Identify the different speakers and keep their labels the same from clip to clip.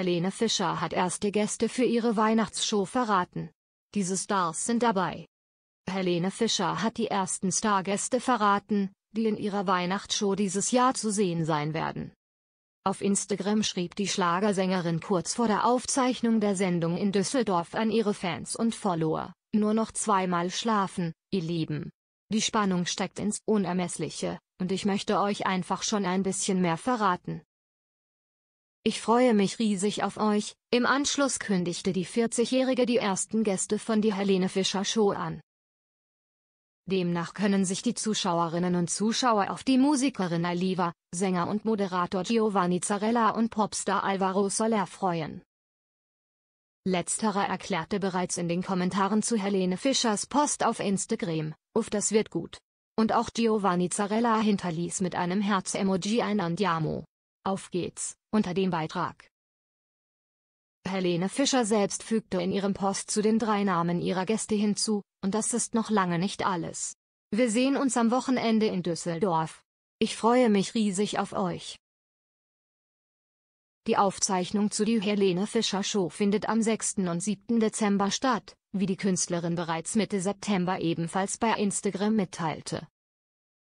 Speaker 1: Helene Fischer hat erste Gäste für ihre Weihnachtsshow verraten. Diese Stars sind dabei. Helene Fischer hat die ersten Stargäste verraten, die in ihrer Weihnachtsshow dieses Jahr zu sehen sein werden. Auf Instagram schrieb die Schlagersängerin kurz vor der Aufzeichnung der Sendung in Düsseldorf an ihre Fans und Follower, nur noch zweimal schlafen, ihr Lieben. Die Spannung steckt ins Unermessliche, und ich möchte euch einfach schon ein bisschen mehr verraten. Ich freue mich riesig auf euch. Im Anschluss kündigte die 40-Jährige die ersten Gäste von die Helene Fischer Show an. Demnach können sich die Zuschauerinnen und Zuschauer auf die Musikerin Aliva, Sänger und Moderator Giovanni Zarella und Popstar Alvaro Soler freuen. Letzterer erklärte bereits in den Kommentaren zu Helene Fischers Post auf Instagram, uff das wird gut. Und auch Giovanni Zarella hinterließ mit einem Herz-Emoji ein Andiamo. Auf geht's, unter dem Beitrag. Helene Fischer selbst fügte in ihrem Post zu den drei Namen ihrer Gäste hinzu, und das ist noch lange nicht alles. Wir sehen uns am Wochenende in Düsseldorf. Ich freue mich riesig auf euch. Die Aufzeichnung zu die Helene Fischer Show findet am 6. und 7. Dezember statt, wie die Künstlerin bereits Mitte September ebenfalls bei Instagram mitteilte.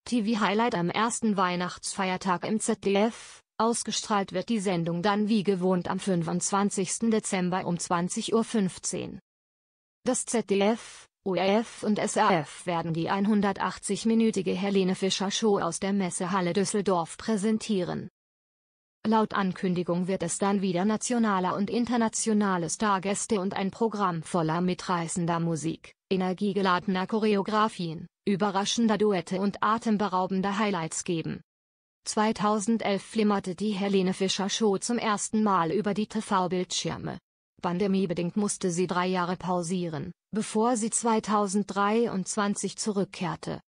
Speaker 1: TV Highlight am ersten Weihnachtsfeiertag im ZDF Ausgestrahlt wird die Sendung dann wie gewohnt am 25. Dezember um 20.15 Uhr. Das ZDF, ORF und SRF werden die 180-minütige Helene Fischer Show aus der Messehalle Düsseldorf präsentieren. Laut Ankündigung wird es dann wieder nationale und internationale Stargäste und ein Programm voller mitreißender Musik, energiegeladener Choreografien, überraschender Duette und atemberaubender Highlights geben. 2011 flimmerte die Helene Fischer Show zum ersten Mal über die TV-Bildschirme. Pandemiebedingt musste sie drei Jahre pausieren, bevor sie 2023 zurückkehrte.